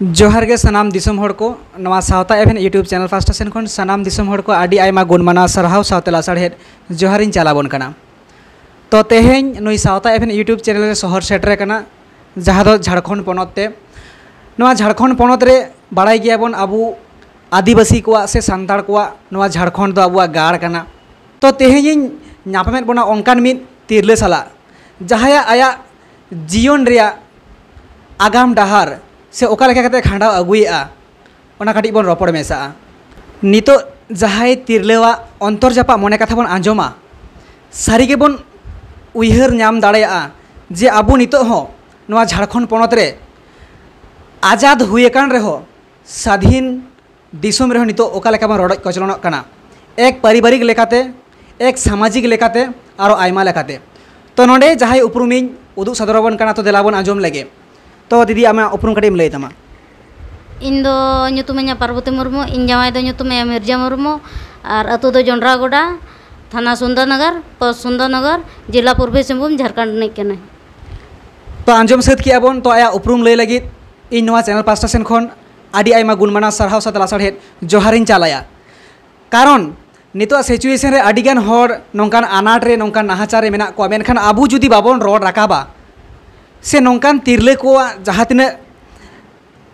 जोहार के सनाम दिसम हर को नवा सावता एवं यूट्यूब चैनल पास्ट सेन खन सनाम दिसम हर को आडी आइमा गुण माना सराहाव सावते लासाड़ हेड जोहार इन चालाबन कना तो तेहें नई सावता एवं यूट्यूब चैनल रे सहर सेटरे कना जहां दो तो झारखंड पनत नवा झारखंड पनत रे बाड़ाई गया बन अबू आदिवासी को से संताड़ को नवा झारखंड दो तो अबुआ गाड़ कना तो आगाम डाहार ᱥᱮ ᱚᱠᱟ ᱞᱮᱠᱟ ᱠᱟᱛᱮ ᱠᱷᱟᱸᱰᱟᱣ ᱟᱹᱜᱩᱭᱮᱜᱼᱟ ᱚᱱᱟ ᱠᱟᱹᱴᱤᱡ ᱵᱚᱱ ᱨᱚᱯᱚᱲ ᱢᱮᱥᱟᱜᱼᱟ ᱱᱤᱛᱚᱜ ᱡᱟᱦᱟᱸᱭ ᱛᱤᱨᱞᱟᱹᱣᱟᱜ ᱚᱱᱛᱚᱨ ᱡᱟᱯᱟᱜ ᱢᱚᱱᱮ ᱠᱟᱛᱷᱟ ᱵᱚᱱ ᱟᱸᱡᱚᱢᱟ ᱥᱟᱹᱨᱤ ᱜᱮᱵᱚᱱ ᱩᱭᱦᱟᱹᱨ ᱧᱟᱢ ᱫᱟᱲᱮᱭᱟᱜᱼᱟ ᱡᱮ ᱟᱵᱚ ᱱᱤᱛᱚᱜ ᱦᱚᱸ ᱱᱚᱣᱟ ᱡᱷᱟᱲᱠᱷᱚᱸᱰ ᱯᱚᱱᱚᱛ ᱨᱮ ᱟᱡᱟᱫ ᱦᱩᱭ ᱟᱠᱟᱱ ᱨᱮᱦᱚᱸ ᱥᱟᱫᱷᱤᱱ ᱫᱤᱥᱚᱢ ᱨᱮᱦᱚᱸ ᱱᱤᱛᱚᱜ ᱚᱠᱟ ᱞᱮᱠᱟ ᱵᱚᱱ ᱨᱚᱰᱚᱡ ᱠᱚᱪᱞᱚᱱᱚᱜ ᱠᱟᱱᱟ ᱮᱠ ᱯᱟᱨᱤᱵᱟᱨᱤᱠ ᱞᱮᱠᱟᱛᱮ ᱮᱠ ᱥᱟᱢᱟᱡᱤᱠ ᱞᱮᱠᱟᱛᱮ ᱟᱨᱚ ᱟᱭᱢᱟ ᱞᱮᱠᱟᱛᱮ ᱛᱚ ᱱᱚᱰᱮ ᱡᱟᱦᱟᱸᱭ ᱩᱯᱨᱩᱢᱤᱧ ᱩᱫᱩᱜ ᱥᱚᱫᱚᱨᱟᱵᱚᱱ ᱠᱟᱱᱟ ᱛᱚ ᱫᱮᱞᱟ ᱵᱚᱱ ᱟᱸᱡᱚᱢ ᱞᱮᱜᱮ तो दीदी आम उपरुम कटे लई तमा पार्वती मुरमु इन जमाई मिर्जा मुर्मू और अतु दो जोंडरा गोडा थाना सुंदरनगर पोस्ट सुंदरनगर जिला पूर्वी सिंहभूम झारखंड निकने तो आंजम सद किया तो आया उपरुम लई लगी इन चैनल पास्टा सेन खन आदि आयमा गुणमाना सारहाव साथ लासाड़े जोहारिन चालाया कारण नितोआ सिचुएशन रे आदिगान हर नोंकान अनाट रे नोंकान नाहाचार मेना को मेनखान आबु जुदी बाबन रोड रकाबा से नौकान तिरले को जहाँ तीना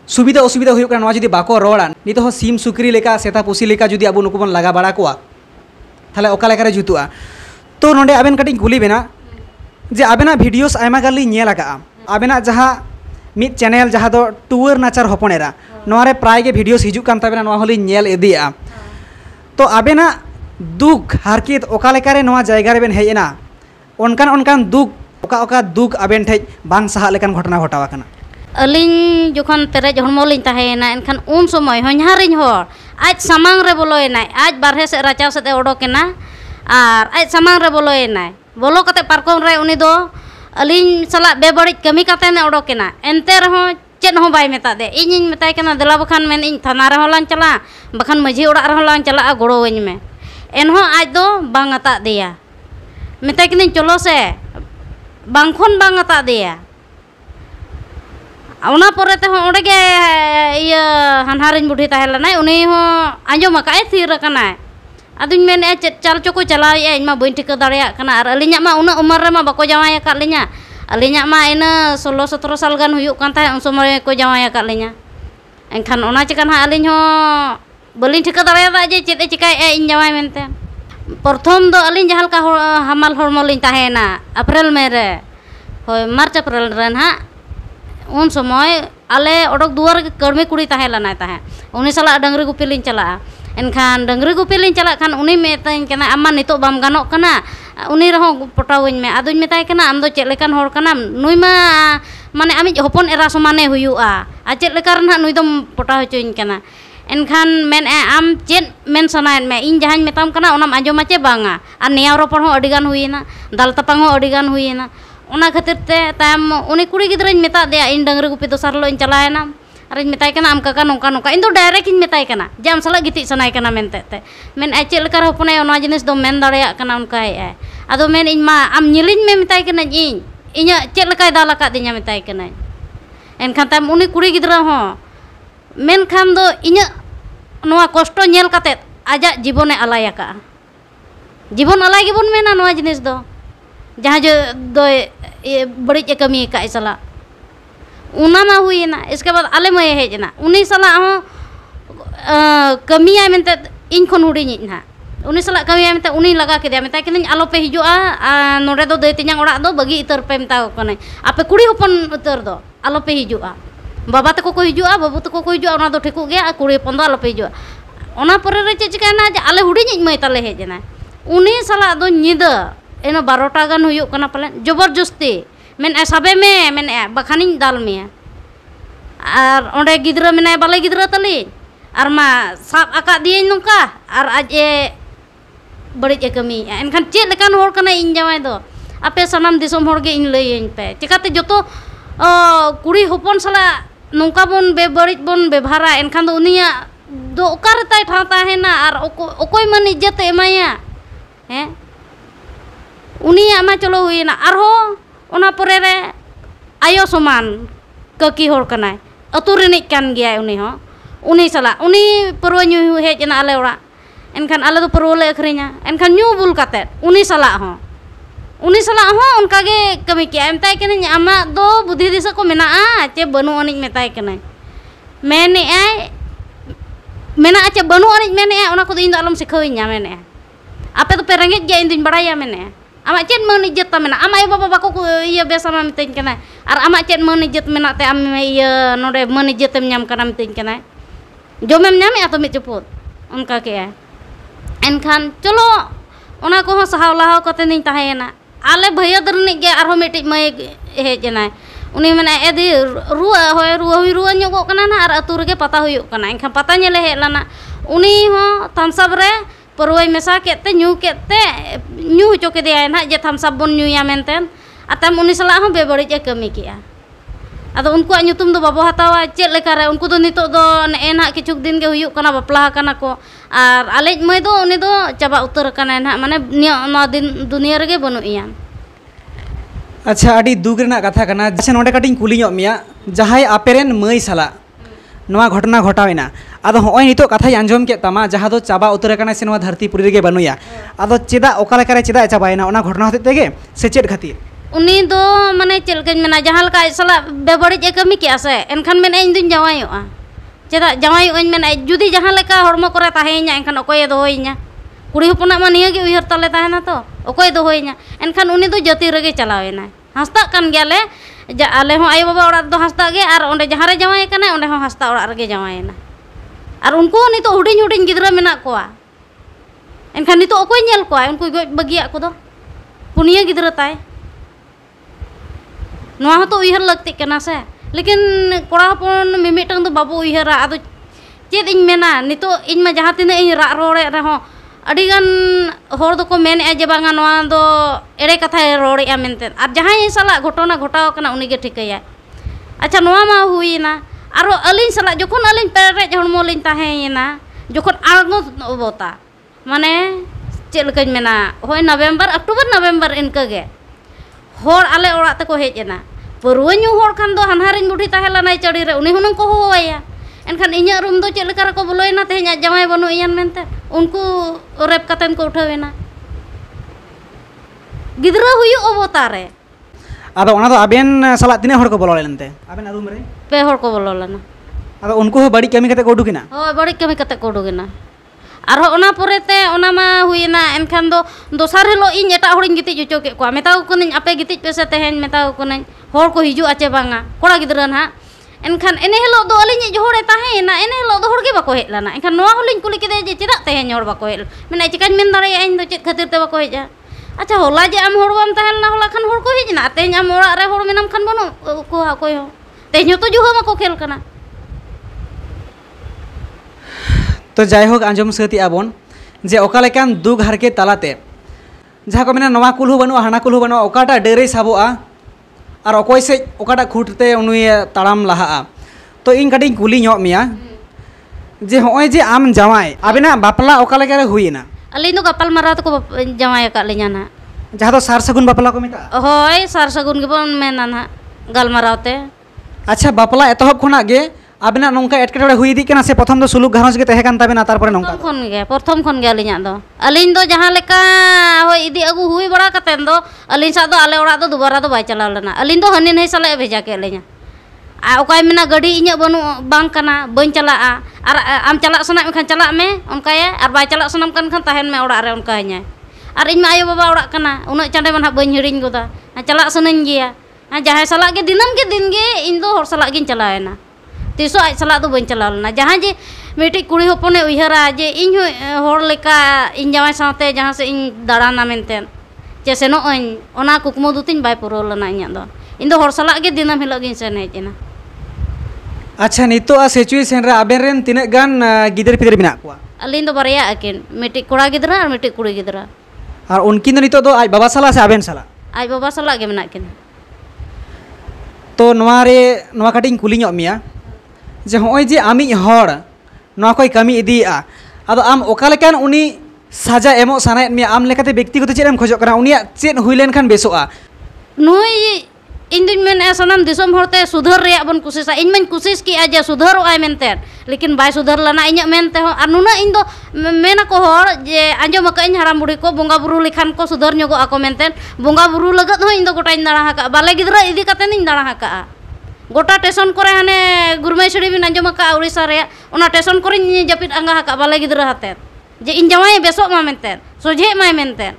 सुविधा असुविधा हो जुदी बाको रड़ा नित सीम सुकरी लेका सेता पुसी लेका अब नुकु बन लगा बड़ा को ताले ओका जुतुआ तो नोडे आबेन कटिंग गुली बेना जे अब वीडियोस आयमा गाली नेल जहाँ मिद चैनल जहाँ दो टूअर नाचार हपनेरा नोरे प्राय के वीडियोस हिजुक कान तो आबेना दुख हारकित ओका लेका रे नोआ जायगा दुख ओका दुख अबेन ठे सहा घटना घटावा कना जो जोखन पेरेज हड़मो एनखान उन समय होनहारिंग आज सामांग बोलोना आज बारहे से राचा सद उडोकना और आज सामांग बोलोना बोलो कते पारकोम रे उनी दो अलिंग सला बेबड़िज कमी कते उडोकना एनते रहो चेन हो बाय इन मेताय कना दला बखान मेन इन थाना रहा होलां चला बखान मझी ओर रे चला गोड़ो वइन में एनह आज दो बांग अता दिया मेता चलो से bangkon banget tadi ya. Auna pura teh onde ge iya hanharin budhi tahel nai uni ho anjo maka e thir kana. Adun men e chet chal choko chala ye ma boin tik dar ya kana alinya ma una umar ma bako jama ya kalinya. Alinya ma ina solo satro salgan huyuk kan tah unsu mare ko jama ya kalinya. Engkan ona cekan ha alin ho belin tik dar ya ba je cete cikai e injawai teh. प्रथम तो अली जहाँ का हमाल हड़मोली तहना अप्रैल मे मार्च अप्रैल ना उन समय अले उडक दुआर कर्मी कुड़ी तहलना तहे उन सला डरी गुपी ली चला एनखान डरी गुपी ली चला खान उनी आम नित आमा नितो बाम गानो मे आदोኝ मेताई आम दो चेद लेकान माने आमिज हपन एरा समान हुआ आ चेद पटा होचोኝ enkan men e am chen men sanain me in jahan metam kana onam ajo mache banga an ne aro pon ho odigan na dal tapang ho odigan na. ona khatir te tam uni kuri gidra in meta dea in dangre gupi to sarlo in chala na. ar in metai am kaka nongka nongka in to direct in metai kana jam sala giti sanai kana men te te men e chel kara hopona e ona jenis do men dare ya kana onka e a ado men in ma am nyilin me metai kana in inya chel kai dala ka dinya metai kana Enkan tam uni kuri gidra ho कष्टल आज जीवन आलाय जीवन आलाय गा जिन जहाँ बड़ी ये कमी का साला उना ना इसके बाद आले मई हजना उन्नी साल कमिया मनते इन खन हूड़ी ना उन साल कमिया मनते लगा के मत कि आलोपे हजा नो दी तेजा बगी इतर पे मताको आपे कुड़ी हपन उतर दो आलोपे हजा baba teko ko hijua babu teko ko hijua ona to teko ge a kure pondo alo pe hijua ona pore re che chika na ale hudi nyi mai tale he jena uni sala do nyida eno barota gan huyuk kana pale jobor justi men esabe me men e bakhani dal me ar onde gidra mena e bale gidra tali ar ma sap akak dia nungka ar aje berit ya kami enkan cek lekan hor kana in jawai do apa sanam disom hor ge in lei in pe cekate joto Uh, kuri hupon salah ᱱᱚᱝᱠᱟ ᱵᱚᱱ ᱵᱮᱵᱟᱹᱲᱤᱡ ᱵᱚᱱ ᱵᱮᱵᱷᱟᱨᱟ ᱮᱱᱠᱷᱟᱱ ᱫᱚ ᱩᱱᱤᱭᱟᱜ ᱫᱚ ᱚᱠᱟᱨᱮ ᱛᱟᱭ ᱴᱷᱟᱶ ᱛᱟᱦᱮᱱᱟ ᱟᱨ ᱚᱠᱚᱭ ᱢᱟᱱ ᱤᱡᱽᱡᱚᱛ ᱮ ᱮᱢᱟᱭᱟ ᱦᱮᱸ ᱩᱱᱤᱭᱟᱜ ᱢᱟ ᱪᱚᱞᱚ ᱦᱩᱭᱮᱱᱟ ᱟᱨᱦᱚᱸ ᱚᱱᱟ ᱯᱚᱨᱮ ᱨᱮ ᱟᱭᱳ ᱥᱚᱢᱟᱱ ᱠᱟᱹᱠᱤ ᱦᱚᱲ ᱠᱟᱱᱟᱭ ᱟᱹᱛᱩ ᱨᱤᱱᱤᱡ ᱠᱟᱱ ᱜᱮᱭᱟᱭ ᱩᱱᱤ ᱦᱚᱸ ᱩᱱᱤ ᱥᱟᱞᱟᱜ ᱩᱱᱤ ᱯᱟᱹᱨᱣᱟᱹ ᱧᱩ ᱦᱮᱡ ᱮᱱᱟ ᱟᱞᱮ ᱚᱲᱟᱜ ᱮᱱᱠᱷᱟᱱ ᱟᱞᱮ ᱫᱚ ᱯᱟᱹᱨᱣᱟᱹ ᱞᱮ ᱟᱹᱠᱷᱨᱤᱧᱟ ᱮᱱᱠᱷᱟᱱ ᱧᱩ ᱵᱩᱞ ᱠᱟᱛᱮᱫ ᱩᱱᱤ ᱥᱟᱞᱟᱜ ᱦᱚᱸ Uni salah ho, un kage kami kia em tai kene nyama do budi di sako mena a ce bano oni me tai kene. Mene e mena a ce bano oni mene e ona kudo indo alam se kawin nyama ne. Ape to perange je indo imbara ya e. Ama ce mone je ta mena ama e baba bako kudo iyo be sama me kene. Ar ama ce mone je ta mena te ame me iyo no re mone je ta menyam kana me tai kene. Jo me menyam e ceput un kage e. En kan colo. Ona kohon sahau lahau kote ning आले भैयादरन के मेटी मई हेना उन्नी मैं यदि रुआ हो रुआ हुई रुआना ना और पता हुई एनखान पता ने हेलाना उन्नी थम्सअप्रे पर्व मेसा कदते नू कद ना जे थम्सअप बन नुयाते आतेम उन बेबड़ी तो तो ए कमी के अब उनको बाबो हतावा चेक लेकर उनको नितो ना किचुक दिन के बापला को ᱟᱨ ᱟᱞᱮᱭᱤᱡ ᱢᱟᱹᱭ ᱫᱚ ᱩᱱᱤ ᱫᱚ ᱪᱟᱵᱟ ᱩᱛᱟᱹᱨ ᱟᱠᱟᱱᱟᱭ ᱱᱟᱦᱟᱜ ᱢᱟᱱᱮ ᱱᱤᱭᱟᱹ ᱱᱚᱣᱟ ᱫᱤᱱ ᱫᱩᱱᱤᱭᱟᱹ ᱨᱮᱜᱮ ᱵᱟᱹᱱᱩᱜᱮᱭᱟ ᱟᱪᱪᱷᱟ ᱟᱹᱰᱤ ᱫᱩᱠ ᱨᱮᱱᱟᱜ ᱠᱟᱛᱷᱟ ᱠᱟᱱᱟ ᱡᱮ ᱱᱚᱰᱮ ᱠᱟᱹᱴᱤᱡ ᱠᱩᱞᱤ ᱧᱚᱜ ᱢᱮᱭᱟ ᱡᱟᱦᱟᱸᱭ ᱟᱯᱮᱨᱮᱱ ᱢᱟᱹᱭ ᱥᱟᱞᱟᱜ ᱱᱚᱣᱟ ᱜᱷᱚᱴᱚᱱᱟ ᱜᱷᱚᱴᱟᱣᱮᱱᱟ ᱟᱫᱚ ᱦᱚᱸᱜᱼᱚᱭ ᱱᱤᱛᱚᱜ ᱠᱟᱛᱷᱟᱧ ᱟᱸᱡᱚᱢ ᱠᱮᱫ ᱛᱟᱢᱟ ᱡᱟᱦᱟᱸ ᱫᱚ ᱪᱟᱵᱟ ᱩᱛᱟᱹᱨ ᱟᱠᱟᱱᱟ ᱥᱮ ᱱᱚᱣᱟ ᱫᱷᱟᱹᱨᱛᱤ ᱯᱩᱨᱤ ᱨᱮᱜᱮ ᱵᱟᱹᱱᱩᱭᱟ ᱟᱫᱚ ᱪᱮᱫᱟᱜ ᱚᱠᱟ ᱞᱮᱠᱟᱨᱮ ᱪᱮᱫᱟᱜ ᱪᱟᱵᱟᱭᱮᱱᱟ ᱚᱱᱟ ᱜᱷᱚᱴᱚᱱᱟ ᱦᱚᱛᱮᱡ ᱛᱮᱜᱮ ᱥᱮ ᱪᱮᱫ ᱠᱷᱟᱹᱛᱤᱨ ᱩᱱᱤ ᱫᱚ ᱢᱟᱱᱮ ᱪᱮᱫ ᱞᱮᱠᱟᱧ ᱢᱮᱱᱟ ᱡᱟᱦᱟᱸ ᱞᱮᱠᱟ ᱟᱡ ᱥᱟᱞᱟᱜ ᱵᱮᱵᱟᱹᱲᱤᱡ ᱮ ᱠᱟᱹᱢᱤ ᱠᱮᱜᱼᱟ ᱥᱮ ᱮᱱᱠᱷᱟᱱ ᱢᱮᱱᱮᱜᱼᱟ ᱤᱧ ᱫᱩᱧ ᱡᱟᱶᱟᱭᱚᱜᱼᱟ चेदा जमायुन में जुदी जहाँ हम को एखान अकये दोहेना कुड़ी हपना में निये उहर तले तहना तो अकय दोहेना एनखान उन जति रगे चलावेना हंसतान गले आलो आई बाबा और हंसता गे और अंत जहाँ जमायकना अंत हंसता और जमायना और उनको नित हूँ हूँ गिदा मे एनखान नित अकय नल को उनको गज बगिया को पुनिया गिद्रा तय ना तो उ लगती से लेकिन कड़ापन हपन तो बाबू उहरा अद चेद इन मेना नितो जहाँ तीन इन रा रोड़े रहो अड़ीगन हर दो मेने जे बांगा नवा दो एड़े कथा रोड़े मेनते और जहाँ साला घटना घटाव कना उनगे ठिकया अच्छा नवा मा हुईना और अली साला जखन अली पेरेज हड़मो ली तहेना जखन आड़गो बोता माने चेलकन मेना होय नवेम्बर अक्टूबर नवेम्बर इनका गे हर आले ओड़ा तको हेजना ᱯᱟᱹᱨᱣᱟᱹ ᱧᱩ ᱦᱚᱲ ᱠᱷᱟᱱ ᱫᱚ ᱦᱟᱱᱦᱟᱨᱤᱧ ᱵᱩᱰᱷᱤ ᱛᱟᱦᱮᱸ ᱞᱮᱱᱟᱭ ᱪᱟᱹᱰᱤ ᱨᱮ ᱩᱱᱤ ᱦᱩᱱᱟᱹᱝ ᱠᱚ ᱦᱚᱦᱚᱣᱟᱭᱟ ᱮᱱᱠᱷᱟᱱ ᱤᱧᱟᱹᱜ ᱨᱩᱢ ᱫᱚ ᱪᱮᱫ ᱞᱮᱠᱟ ᱨᱮᱠᱚ ᱵᱚᱞᱚᱭᱮᱱᱟ ᱛᱮᱦᱮᱧ ᱟᱡ ᱡᱟᱶᱟᱭ ᱵᱟᱹᱱᱩᱜ ᱮᱭᱟᱱ ᱢᱮᱱᱛᱮ ᱩᱱᱠᱩ ᱨᱮᱯ ᱠᱟᱛᱮᱱ ᱠᱚ ᱩᱴᱷᱟᱹᱣᱮᱱᱟ ᱜᱤᱫᱽᱨᱟᱹ ᱦᱩᱭᱩᱜ ᱚᱵᱚᱛᱟ ᱨᱮ ᱟᱫᱚ ᱚᱱᱟ ᱫᱚ ᱟᱵᱮᱱ ᱥᱟᱞᱟᱜ ᱛᱤᱱᱟᱹᱜ ᱦᱚᱲ ᱠᱚ ᱵᱚᱞᱚ ᱞᱮᱱᱛᱮ ᱟᱵᱮᱱ ᱨᱩᱢ ᱨᱮ ᱯᱮ ᱦᱚᱲ ᱠᱚ ᱵᱚᱞᱚ ᱞᱮᱱᱟ ᱟᱫᱚ ᱩᱱᱠᱩ ᱦᱚᱸ ᱵᱟᱹᱲᱤᱡ ᱠᱟᱹᱢᱤ ᱠᱟᱛᱮ ᱠᱚ ᱩᱰᱩᱠᱮᱱᱟ ᱦᱳᱭ ᱵᱟᱹᱲᱤᱡ ᱠᱟᱹᱢᱤ ᱠᱟᱛᱮ ᱠᱚ ᱩᱰᱩᱠᱮᱱᱟ ᱟᱨᱦᱚᱸ ᱚᱱᱟ ᱯᱚᱨᱮᱛᱮ ᱚᱱᱟ ᱢᱟ ᱦᱩᱭᱮᱱᱟ ᱮᱱᱠᱷᱟᱱ ᱫᱚ ᱫᱚᱥᱟᱨ ᱦᱤᱞᱳᱜ ᱤᱧ ᱮᱴᱟᱜ ᱦᱚᱲᱤᱧ ᱜᱤᱛᱤᱡ ᱦᱚᱪᱚ ᱠᱮᱫ ᱠᱚᱣᱟ ᱢᱮᱛᱟᱣ ᱠᱚ ᱠᱟᱹᱱᱟᱹᱧ ᱟᱯᱮ ᱜᱤᱛᱤᱡ ᱯᱮᱥᱮ ᱛᱮᱦᱮᱧ ᱢᱮᱛᱟᱣ ᱠᱚ ᱠᱟᱹᱱᱟᱹᱧ ᱦᱚᱲ ᱠᱚ ᱦᱤᱡᱩᱜᱼᱟ ᱪᱮ ᱵᱟᱝᱟ ᱠᱚᱲᱟ ᱜᱤᱫᱽᱨᱟᱹ ᱱᱟᱦᱟᱜ ᱮᱱᱠᱷᱟᱱ ᱮᱱᱮ ᱦᱤᱞᱳᱜ ᱫᱚ ᱟᱹᱞᱤᱧᱤᱡ ᱦᱚᱲᱮ ᱛᱟᱦᱮᱸᱭᱮᱱᱟ ᱮᱱᱮ ᱦᱤᱞᱳᱜ ᱫᱚ ᱦᱚᱲᱜᱮ ᱵᱟᱠᱚ ᱦᱮᱡ ᱞᱮᱱᱟ ᱮᱱᱠᱷᱟᱱ ᱱᱚᱣᱟ ᱦᱚᱸᱞᱤᱧ ᱠᱩᱞᱤ ᱠᱮᱫᱮᱭᱟ ᱡᱮ ᱪᱮᱫᱟᱜ ᱛᱮᱦᱮᱧ ᱦᱚᱲ ᱵᱟᱠᱚ ᱦᱮᱡ ᱞᱮᱱᱟ ᱢᱮᱱᱟ ᱪᱤᱠᱟᱹᱧ ᱢᱮᱱ ᱫᱟᱲᱮᱭᱟᱜᱼᱟ ᱤᱧ ᱫᱚ ᱪᱮᱫ ᱠᱷᱟᱹᱛᱤᱨ ᱛᱮ ᱵᱟᱠᱚ ᱦᱮᱡᱼᱟ ᱟᱪᱪᱷᱟ ᱦᱚᱞᱟ ᱡᱮ ᱟᱢ ᱦᱚᱲ ᱵᱟᱢ ᱛᱟᱦᱮᱸ ᱞᱮᱱᱟ ᱦᱚᱞᱟ ᱠᱷᱟᱱ ᱦᱚᱲ ᱠᱚ ᱦᱮᱡ ᱮᱱᱟ ᱛᱮᱦᱮᱧ ᱟᱢ ᱚᱲᱟᱜ ᱨᱮ ᱦᱚᱲ ᱢᱮᱱᱟᱢ ᱠᱷᱟᱱ ᱵᱟᱹᱱᱩᱜ ᱠᱚᱣᱟ ᱚᱠᱚᱭ ᱦᱚᱸ ᱛᱮᱦᱮᱧ ᱦᱚᱸᱛᱚ ᱡᱩᱦᱟᱹ ᱢᱟᱠᱚ ᱠᱷᱮᱞ ᱠᱟᱱᱟ तो जैक आजम सती आबन जे अकालेकान दुख हारके तलाते जहाँ को मेना नवा कुल बनू हाना कुल बनू अकाटा डेरे साबोआ ᱟᱨ ᱚᱠᱚᱭ ᱥᱮᱡ ᱚᱠᱟᱴᱟᱜ ᱠᱷᱩᱸᱴᱛᱮ ᱩᱱᱤᱭ ᱛᱟᱲᱟᱢ ᱞᱟᱦᱟᱜᱼᱟ ᱛᱚ ᱤᱧ ᱠᱟᱹᱴᱤᱡ ᱤᱧ ᱠᱩᱞᱤ ᱧᱚᱜ ᱢᱮᱭᱟ ᱡᱮ ᱦᱚᱸᱜᱼᱚᱭ ᱡᱮ ᱟᱢ ᱡᱟᱶᱟᱭ ᱟᱵᱤᱱᱟᱜ ᱵᱟᱯᱞᱟ ᱚᱠᱟ ᱞᱮᱠᱟᱨᱮ ᱦᱩᱭᱮᱱᱟ ᱟᱹᱞᱤᱧ ᱫᱚ ᱜᱟᱯᱟᱞ ᱢᱟᱨᱟᱣ ᱛᱮᱠᱚ ᱡᱟᱶᱟᱭ ᱟᱠᱟᱫ ᱞᱤᱧᱟ ᱱᱟᱜ ᱡᱟᱦᱟᱸ ᱫᱚ ᱥᱟᱨ ᱥᱟᱹᱜᱩᱱ ᱵᱟᱯᱞᱟ ᱠᱚ ᱢᱮᱛᱟᱜᱼᱟ ᱦᱳᱭ ᱥᱟᱨ ᱥᱟᱹᱜᱩᱱ ᱜᱮᱵᱚᱱ ᱢᱮᱱᱟ ᱱᱟᱜ ᱜᱟᱞᱢᱟᱨᱟᱣ ᱛᱮ ᱟᱪᱪᱷᱟ ᱵᱟᱯᱞᱟ ᱮᱛᱚᱦᱚᱵ ᱠᱷᱚᱱᱟᱜ ᱜᱮ ᱟᱵᱮᱱᱟᱜ ᱱᱚᱝᱠᱟ ᱮᱴᱠᱮᱴᱚᱬᱮ ᱦᱩᱭ ᱤᱫᱤᱜ ᱠᱟᱱᱟ ᱥᱮ ᱯᱨᱚᱛᱷᱚᱢ ᱫᱚ ᱥᱩᱞᱩᱠ ᱜᱷᱟᱨᱚᱸᱡᱽ ᱜᱮ ᱛᱟᱦᱮᱸ ᱠᱟᱱ ᱛᱟᱵᱮᱱᱟ ᱛᱟᱨᱯᱚᱨᱮ ᱱᱚᱝᱠᱟ ᱠᱷᱚᱱ ᱜᱮ ᱯᱨᱚᱛᱷᱚᱢ ᱠᱷᱚᱱ ᱜᱮ ᱟᱹᱞᱤᱧᱟᱜ ᱫᱚ ᱟᱹᱞᱤᱧ ᱫᱚ ᱡᱟᱦᱟᱸ ᱞᱮᱠᱟ ᱦᱳᱭ ᱤᱫᱤ ᱟᱹᱜᱩ ᱦᱩᱭ ᱵᱟᱲᱟ ᱠᱟᱛᱮᱫ ᱫᱚ ᱟᱹᱞᱤᱧ ᱥᱟᱶ ᱫᱚ ᱟᱞᱮ ᱚᱲᱟᱜ ᱫᱚ ᱫᱩᱵᱟᱨᱟ ᱫᱚ ᱵᱟᱭ ᱪᱟᱞᱟᱣ ᱞᱮᱱᱟ ᱟᱹᱞᱤᱧ ᱫᱚ ᱦᱟᱹᱱᱤ ᱱᱟᱹᱭ ᱥᱟᱞᱟᱜ ᱮ ᱵᱷᱮᱡᱟ ᱠᱮᱫ ᱞᱤᱧᱟ ᱟᱨ ᱚᱠᱟᱭ ᱢᱮᱱᱟ ᱜᱟᱹᱰᱤ ᱤᱧᱟᱹᱜ ᱵᱟᱹᱱᱩᱜ ᱵᱟᱝ ᱠᱟᱱᱟ ᱵᱟᱹᱧ ᱪᱟᱞᱟᱜᱼᱟ ᱟᱨ ᱟᱢ ᱪᱟᱞᱟᱜ ᱥᱟᱱᱟᱭᱮᱫ ᱢᱮᱠᱷᱟᱱ ᱪᱟᱞᱟᱜ ᱢᱮ ᱚᱱᱠᱟᱭᱟ ᱟᱨ ᱵᱟᱭ ᱪᱟᱞᱟᱜ ᱥᱟᱱᱟᱢ ᱠᱟᱱ ᱠᱷᱟᱱ ᱛᱟᱦᱮᱱ ᱢᱮ ᱚᱲᱟᱜ ᱨᱮ ᱚᱱᱠᱟᱭᱤᱧᱟᱭ ᱟᱨ ᱤᱧ ᱢᱟ ᱟᱭᱳᱼᱵᱟᱵᱟ ᱚᱲᱟᱜ ᱠᱟᱱᱟ ᱩᱱᱟᱹᱜ ᱪᱟᱸᱰᱮ ᱢᱟ ᱱᱟᱦᱟᱜ ᱵᱟᱹᱧ ᱦᱤᱲᱤᱧ ᱜᱚᱫᱟ ᱪᱟᱞᱟᱜ ᱥᱟᱱᱟᱧ ᱜᱮᱭᱟ ᱡᱟᱦᱟᱸᱭ ᱥᱟᱞᱟᱜ ᱜᱮ ᱫᱤᱱᱟᱹᱢ ᱜᱮ ᱫᱤᱱᱜᱮ ᱤᱧ ᱫᱚ ᱦᱚᱲ ᱥᱟᱞᱟᱜ ᱜᱤᱧ ᱪᱟᱞᱟᱣᱮᱱᱟ ᱛᱤᱥᱚ ᱟᱡ ᱥᱟᱞᱟᱜ ᱫᱚ ᱵᱟᱹᱧ ᱪᱟᱞᱟᱣ ᱞᱮᱱᱟ ᱡᱟᱦᱟᱸ ᱡᱮ ᱢᱤᱫᱴᱤᱡ ᱠᱩᱲᱤ ᱦᱚᱯᱚᱱᱮ ᱩᱭᱦᱟᱹᱨᱟ ᱡᱮ ᱤᱧ ᱦᱚᱲ ᱞᱮᱠᱟ ᱤᱧ ᱡᱟᱶᱟᱭ ᱥᱟᱶᱛᱮ ᱡᱟᱦᱟᱸ ᱥᱮᱫ ᱤᱧ ᱫᱟᱬᱟᱱᱟ ᱢᱮᱱᱛᱮ ᱡᱮ ᱥᱮᱱᱚᱜ ᱟᱹᱧ ᱚᱱᱟ ᱠᱩᱠᱢᱩ ᱫᱚ ᱛᱤᱧ ᱵᱟᱭ ᱯᱩᱨᱟᱹᱣ ᱞᱮᱱᱟ ᱤᱧᱟᱹᱜ ᱫᱚ ᱤᱧ ᱫᱚ ᱦᱚᱲ ᱥᱟᱞᱟᱜ ᱜᱮ ᱫᱤᱱᱟᱹᱢ ᱦᱤᱞᱳᱜ ᱜᱤᱧ ᱥᱮᱱ ᱦᱮᱡ ᱮᱱᱟ अच्छा नितो आ सिचुएशन रे आबेन रेन तिना गान गिदर पिदर बिना कुआ अलिन दो बरिया अकिन मिटि कोड़ा गिदरा और मिटि कुड़ी गिदरा और उनकिन नितो दो आज बाबा साला से आबेन साला आज बाबा साला गे मेना किन तो नवा रे नवा कटिंग कुलिंग मिया ᱡᱮ ᱦᱚᱸᱜᱼᱚᱭ ᱡᱮ ᱟᱢᱤᱡ ᱦᱚᱲ ᱱᱚᱣᱟ ᱠᱚᱭ ᱠᱟᱹᱢᱤ ᱤᱫᱤᱭᱮᱜᱼᱟ ᱟᱫᱚ ᱟᱢ ᱚᱠᱟ ᱞᱮᱠᱟᱱ ᱩᱱᱤ ᱥᱟᱡᱟ ᱮᱢᱚᱜ ᱥᱟᱱᱟᱭᱮᱫ ᱢᱮᱭᱟ ᱟᱢ ᱞᱮᱠᱟᱛᱮ ᱵᱮᱠᱛᱤᱜᱚᱛᱚ ᱪᱮᱫ ᱮᱢ ᱠᱷᱚᱡᱚᱜ ᱠᱟᱱᱟ ᱩᱱᱤᱭᱟᱜ ᱪᱮᱫ ᱦᱩᱭ ᱞᱮᱱᱠᱷᱟᱱ ᱵᱮᱥᱚᱜᱼᱟ ᱱᱩᱭ ᱤᱧ ᱫᱩᱧ ᱢᱮᱱᱮᱜᱼᱟ ᱥᱟᱱᱟᱢ ᱫᱤᱥᱚᱢ ᱦᱚᱲᱛᱮ ᱥᱩᱫᱷᱟᱹᱨ ᱨᱮᱭᱟᱜ ᱵᱚᱱ ᱠᱩᱥᱤᱥᱟ ᱤᱧ ᱢᱟᱧ ᱠᱩᱥᱤᱥ ᱠᱮᱜᱼᱟ ᱡᱮ ᱥᱩᱫᱷᱟᱹᱨᱚᱜᱼᱟᱭ ᱢᱮᱱᱛᱮ ᱞᱮᱠᱤᱱ ᱵᱟᱭ ᱥᱩᱫᱷᱟᱹᱨ ᱞᱮᱱᱟ ᱤᱧᱟᱹᱜ ᱢᱮᱱ ᱛᱮᱦᱚᱸ ᱟᱨ ᱱᱩᱱᱟᱹᱜ ᱤᱧ ᱫᱚ ᱢᱮᱱᱟᱠᱚ ᱦᱚᱲ ᱡᱮ ᱟᱸᱡᱚᱢ ᱟᱠᱟᱜ ᱦᱟᱲᱟᱢ ᱵᱩᱲᱦᱤ ᱠᱚ ᱵᱚᱸᱜᱟ ᱵᱩᱨᱩ ᱞᱮᱠᱷᱟᱱ ᱠᱚ ᱥᱩᱫᱷᱟᱹᱨ ᱧᱚᱜᱚᱜ ᱟᱠᱚ ᱢᱮᱱᱛᱮ ᱵᱚᱸᱜᱟ ᱵᱩᱨᱩ ᱞᱟᱹᱜᱤᱫ ᱦᱚᱸ ᱤᱧ ᱫᱚ ᱜᱚᱴᱟᱧ ᱫᱟᱬᱟ ᱟᱠᱟᱜᱼᱟ ᱵᱟᱞᱮ ᱜᱤᱫᱽᱨᱟᱹ ᱤᱫᱤ ᱠᱟᱛᱮᱫ ᱤᱧ ᱫᱟᱬᱟ ᱟᱠᱟᱜᱼᱟ गोटा टेशन को हने गुरमे सीढ़ी भी आजम का उड़ीसा टेशन को जपीद आंगा का बाले गिद्रा जे इन जमाए बेसो मा सोझे माय मेनते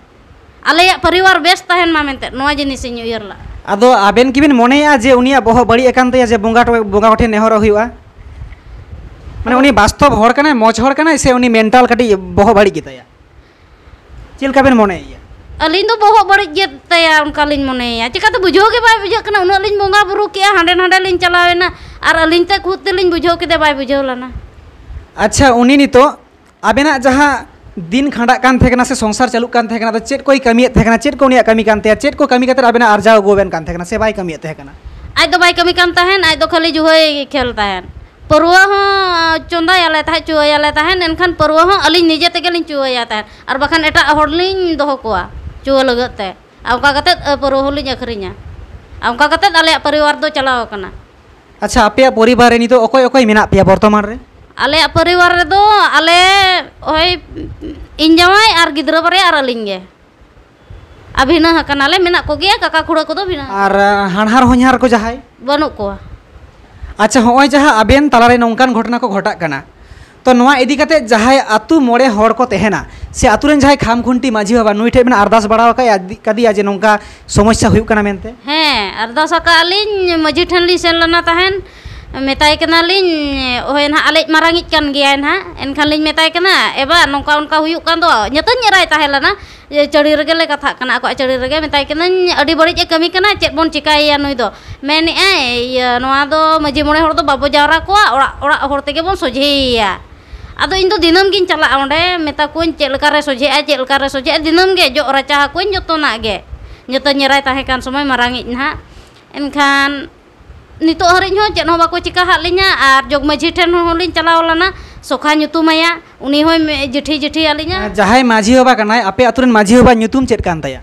आले परिवार बेस तहन मा मेनते नो जिनिस इन उयरला जे उन बहो बड़ी एकान तया जे बोंगा बोंगा ठे नेहर हुआ माने उनी वास्तव हर कना मज हर से उनी मेंटल बहो बड़ी गितया चिलका बेन अलिन तो बहुत बड़ी जेब तया उनका लिन मनेया चिकाते बुझो के बाय बुझो कना उना लिन बोंगा बुरु के हांडे हांडे लिन चलावेना और अलिन ते खुद ते लिन बुझो के दे बाय बुझो लना अच्छा उनी नितो आबेना जहां दिन खंडा कान थेकना से संसार चालू कान थेकना तो चेट कोई कमी थेकना चेट को उनिया कमी कान ते चेट को कमी कतर आबेना आरजाव गोबेन कान थेकना से बाय कमी थेकना आज तो बाय कमी कान तहन आज तो खाली जुहे खेलता है परुआ हो चंदा याले था चुआ याले था एनखान परुआ हो अलिन निजे तेगे लिन चुआ याता है और बखन एटा हड़लिन दोहो कोआ ᱪᱩᱣᱟᱹ ᱞᱟᱹᱜᱤᱫ ᱛᱮ ᱟᱨ ᱚᱱᱠᱟ ᱠᱟᱛᱮᱫ ᱯᱟᱹᱨᱣᱟᱹ ᱦᱚᱸᱞᱤᱧ ᱟᱹᱠᱷᱨᱤᱧᱟ ᱟᱨ ᱚᱱᱠᱟ ᱠᱟᱛᱮᱫ ᱟᱞᱮᱭᱟᱜ ᱯᱚᱨᱤᱵᱟᱨ ᱫᱚ ᱪᱟᱞᱟᱣ ᱟᱠᱟᱱᱟ ᱟᱪᱪᱷᱟ ᱟᱯᱮᱭᱟᱜ ᱯᱚᱨᱤᱵᱟᱨ ᱨᱮ ᱱᱤᱛᱚᱜ ᱚᱠᱚᱭ ᱚᱠᱚᱭ ᱢᱮᱱᱟᱜ ᱯᱮᱭᱟ ᱵᱚᱨᱛᱚᱢᱟᱱ ᱨᱮ ᱟᱞᱮᱭᱟᱜ ᱯᱚᱨᱤᱵᱟᱨ ᱨᱮᱫᱚ ᱟᱞᱮ ᱳᱭ ᱤᱧ ᱡᱟᱶᱟᱭ ᱟᱨ ᱜᱤᱫᱽᱨᱟᱹ ᱵᱟᱨᱭᱟ ᱟᱨ ᱟᱹᱞᱤᱧ ᱜᱮ ᱟᱨ ᱵᱷᱤᱱᱟᱹ ᱟᱠᱟᱱᱟᱞᱮ ᱢᱮᱱᱟᱜ ᱠᱚᱜᱮᱭᱟ ᱠᱟᱠᱟ ᱠᱷᱩᱲᱟᱹ ᱠᱚᱫᱚ ᱵᱷᱤᱱᱟᱹ ᱟᱨ ᱦᱟᱱᱦᱟᱨ ᱦᱚᱧᱦᱟᱨ ᱠᱚ ᱡᱟᱦᱟᱸᱭ ᱵᱟᱹᱱᱩᱜ ᱠᱚᱣᱟ ᱟᱪᱪᱷᱟ ᱦᱚᱸᱜᱼᱚᱭ ᱡᱟᱦᱟᱸ ᱟᱵᱮᱱ ᱛᱟᱞᱟᱨᱮ ᱱᱚᱝᱠᱟᱱ ᱜᱷᱚᱴᱚᱱᱟ ᱠᱚ ᱜᱷᱚᱴᱟᱜ ᱠᱟᱱᱟ ᱛᱚ ᱱᱚᱣᱟ ᱤᱫᱤ ᱠᱟᱛᱮ ᱡᱟᱦᱟᱸᱭ ᱟᱛᱩ ᱢᱚᱬᱮ ᱦᱚᱲ ᱠᱚ ᱛᱟᱦᱮᱱᱟ ᱥᱮ ᱟᱛᱩ ᱨᱮᱱ ᱡᱟᱦᱟᱸᱭ ᱠᱷᱟᱢ ᱠᱷᱩᱱᱴᱤ ᱢᱟᱹᱡᱷᱤ ᱵᱟᱵᱟ ᱱᱩᱭ ᱴᱷᱮᱡ ᱵᱮᱱ ᱟᱨᱫᱟᱥ ᱵᱟᱲᱟ ᱟᱠᱟᱫ ᱠᱟᱫᱮᱭᱟ ᱡᱮ ᱱᱚᱝᱠᱟ ᱥᱚᱢᱚᱥᱥᱟ ᱦᱩᱭᱩᱜ ᱠᱟᱱᱟ ᱢᱮᱱᱛᱮ ᱦᱮᱸ ᱟᱨᱫᱟᱥ ᱟᱠᱟᱫ ᱟᱹᱞᱤᱧ ᱢᱟᱹᱡᱷᱤ ᱴᱷᱮᱱ ᱞᱤᱧ ᱥᱮᱱ ᱞᱮᱱᱟ ᱛᱟᱦᱮᱱ ᱢᱮᱛᱟᱭ ᱠᱟᱱᱟᱞᱤᱧ ᱦᱳᱭ ᱱᱟᱦᱟᱜ ᱟᱞᱮᱡ ᱢᱟᱨᱟᱝᱤᱡ ᱠᱟᱱ ᱜᱮᱭᱟᱭ ᱱᱟᱦᱟᱜ ᱮᱱᱠᱷᱟᱱ ᱞᱤᱧ ᱢᱮᱛᱟᱭ ᱠᱟᱱᱟ ᱮᱵᱟ ᱱᱚᱝᱠᱟ ᱚᱱᱠᱟ ᱦᱩᱭᱩᱜ ᱠᱟᱱ ᱫᱚ ᱧᱮᱛᱟᱧ ᱮᱨᱟᱭ ᱛᱟᱦᱮᱸ ᱞᱮᱱᱟ ᱪᱟᱹᱲᱤ ᱨᱮᱜᱮ ᱞᱮ ᱠᱟᱛᱷᱟᱜ ᱠᱟᱱᱟ ᱟᱠᱚᱣᱟᱜ ᱪᱟᱹᱲᱤ ᱨᱮᱜᱮ ᱢᱮᱛᱟᱭ ᱠᱟᱹᱱᱟᱹᱧ ᱟᱹᱰᱤ ᱵᱟᱹᱲᱤᱡ ᱮ ᱠᱟᱹᱢᱤ ᱠᱟᱱᱟ ᱪᱮᱫ ᱵᱚᱱ ᱪᱤᱠᱟᱹᱭᱮᱭᱟ ᱱᱩᱭ ᱫᱚ ᱢᱮᱱᱮᱜᱼᱟᱭ ᱱᱚᱣᱟ ᱫᱚ ᱢᱟᱹᱡᱷᱤ ᱢᱚᱬᱮ ᱦᱚᱲ ᱫᱚ ᱵᱟᱵᱚ ᱡᱟᱣᱨᱟ ᱠᱚᱣᱟ ᱚᱲᱟᱜ ᱚᱲᱟᱜ ᱦᱚᱲ ᱛᱮᱜᱮ ᱵᱚᱱ ᱥᱚᱡᱷᱮᱭᱮᱭᱟ Ado indo dinam gin chala onde meta cek chel kare soje eh, a chel kare soje a eh, dinam ge jo ora jo tona ge nyo to nyerai tahe kan sumai marangi nha en kan nito hari nyo cek ho bako cika hal linya a jog ma jiten ho holin olana soka nyo tuma ya uni ho me jiti jiti a linya ah, jahai ma hoba ba kanai ape aturin ma hoba ba nyo tum chet kan taya